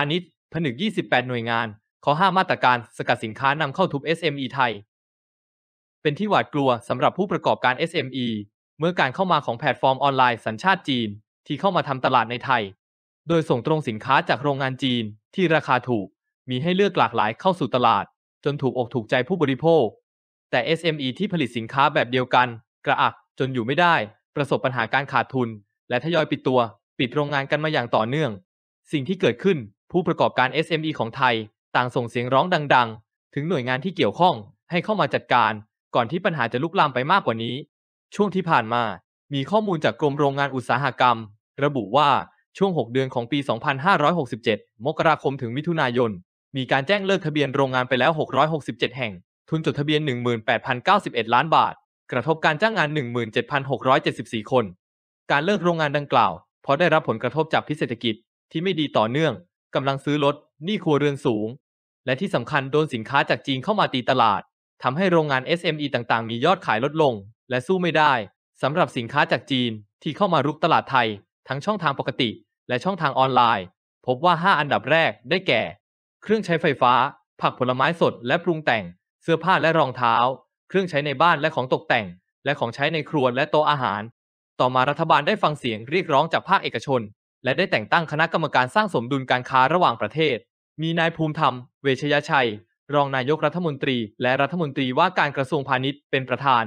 าณิชย์ผนึก 28 หน่วยงาน ขอห้ามาตรการสกัดสินค้านำเข้าทุบ SME ไทย เป็นที่หวาดกลัวสำหรับผู้ประกอบการ SME เมื่อการเข้ามาของแพลตฟอร์มออนไลน์สัญชาติจีนที่เข้ามาทำตลาดในไทย โดยส่งตรงสินค้าจากโรงงานจีนที่ราคาถูก มีให้เลือกหลากหลายเข้าสู่ตลาด จนถูกอกถูกใจผู้บริโภค แต่ SME ที่ผลิตสินค้าแบบเดียวกันกระอักจนอยู่ไม่ได้ ประสบปัญหาการขาดทุน และทยอยปิดตัว ปิดโรงงานกันมาอย่างต่อเนื่อง สิ่งที่เกิดขึ้นผู้ประกอบการ SME ของไทย ต่างส่งเสียงร้องดังๆ ถึงหน่วยงานที่เกี่ยวข้องให้เข้ามาจัดการ ก่อนที่ปัญหาจะลุกลามไปมากกว่านี้ ช่วงที่ผ่านมา มีข้อมูลจากกรมโรงงานอุตสาหกรรม ระบุว่าช่วง 6 เดือนของปี 2567 มกราคมถึงมิถุนายน มีการแจ้งเลิกทะเบียนโรงงานไปแล้ว 667 แห่ง ทุนจดทะเบียน 18,091 ล้านบาท กระทบการจ้างงาน 17,674 คน การเลิกโรงงานดังกล่าวเพราะได้รับผลกระทบจากพิเศรษฐกิจที่ไม่ดีต่อเนื่องกำลังซื้อรถหนี้ครัวเรือนสูง และที่สำคัญโดนสินค้าจากจีนเข้ามาตีตลาดทำให้โรงงาน SME ต่างๆ มียอดขายลดลง และสู้ไม่ได้สำหรับสินค้าจากจีน ที่เข้ามารุกตลาดไทย ทั้งช่องทางปกติ และช่องทางออนไลน์ พบว่า 5 อันดับแรกได้แก่ เครื่องใช้ไฟฟ้า ผักผลไม้สดและปรุงแต่ง เสื้อผ้าและรองเท้า เครื่องใช้ในบ้านและของตกแต่ง และของใช้ในครัวและโต๊ะอาหาร ต่อมารัฐบาลได้ฟังเสียงเรียกร้องจากภาคเอกชนและได้แต่งตั้งคณะกรรมการสร้างสมดุลการค้าระหว่างประเทศ มีนายภูมิธรรม เวชยชัย รองนายกรัฐมนตรีและรัฐมนตรีว่าการกระทรวงพาณิชย์เป็นประธาน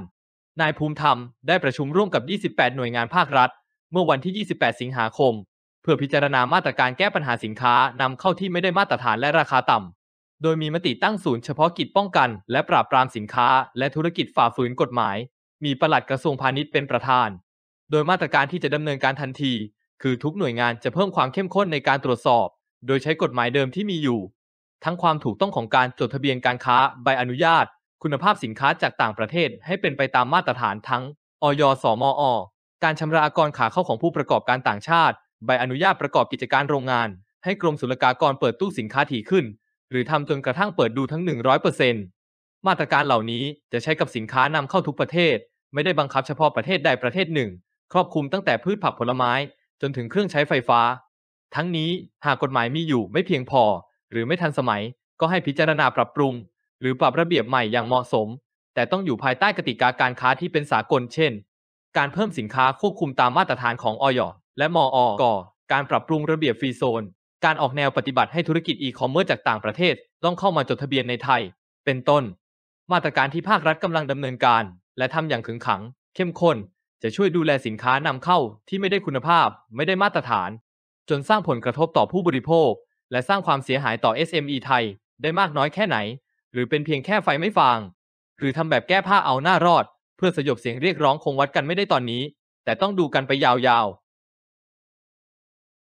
นายภูมิธรรม ได้ประชุมร่วมกับ 28 หน่วยงานภาครัฐ เมื่อวันที่ 28 สิงหาคม เพื่อพิจารณามาตรการแก้ปัญหาสินค้านำเข้าที่ไม่ได้มาตรฐานและราคาต่ำโดยมีมติตั้งศูนย์เฉพาะกิจป้องกันและปราบปรามสินค้า และธุรกิจฝ่าฝืนกฎหมาย มีปลัดกระทรวงพาณิชย์เป็นประธาน โดยมาตรการที่จะดำเนินการทันทีคือทุกหน่วยงานจะเพิ่มความเข้มข้นในการตรวจสอบ โดยใช้กฎหมายเดิมที่มีอยู่ ทั้งความถูกต้องของการจดทะเบียนการค้าใบอนุญาต คุณภาพสินค้าจากต่างประเทศให้เป็นไปตามมาตรฐานทั้ง อย สมอ การชำระกรขาเข้าของผู้ประกอบการต่างชาติ ใบอนุญาตประกอบกิจการโรงงาน ให้กรมศุลกากรเปิดตู้สินค้าถี่ขึ้น หรือทำจนกระทั่งเปิดดูทั้ง 100%มาตรการเหล่านี้จะใช้กับสินค้านำเข้าทุกประเทศ ไม่ได้บังคับเฉพาะประเทศใดประเทศหนึ่ง ครอบคลุมตั้งแต่พืชผักผลไม้จนถึงเครื่องใช้ไฟฟ้า ทั้งนี้หากกฎหมายมีอยู่ไม่เพียงพอ หรือไม่ทันสมัย ก็ให้พิจารณาปรับปรุง หรือปรับระเบียบใหม่อย่างเหมาะสม แต่ต้องอยู่ภายใต้กติกาการค้าที่เป็นสากลเช่น การเพิ่มสินค้าควบคุมตามมาตรฐานของออยและมออกการปรับปรุงระเบียบฟรีโซน การออกแนวปฏิบัติให้ธุรกิจอีคอมเมิร์ซจากต่างประเทศ ต้องเข้ามาจดทะเบียนในไทย เป็นต้น มาตรการที่ภาครัฐกำลังดำเนินการ และทำอย่างขึงขัง เข้มข้นจะช่วยดูแลสินค้านำเข้าที่ไม่ได้คุณภาพไม่ได้มาตรฐาน จนสร้างผลกระทบต่อผู้บริโภค และสร้างความเสียหายต่อ SME ไทย ได้มากน้อยแค่ไหน หรือเป็นเพียงแค่ไฟไม่ฟางหรือทำแบบแก้ผ้าเอาหน้ารอด เพื่อสยบเสียงเรียกร้องคงวัดกันไม่ได้ตอนนี้ แต่ต้องดูกันไปยาวๆ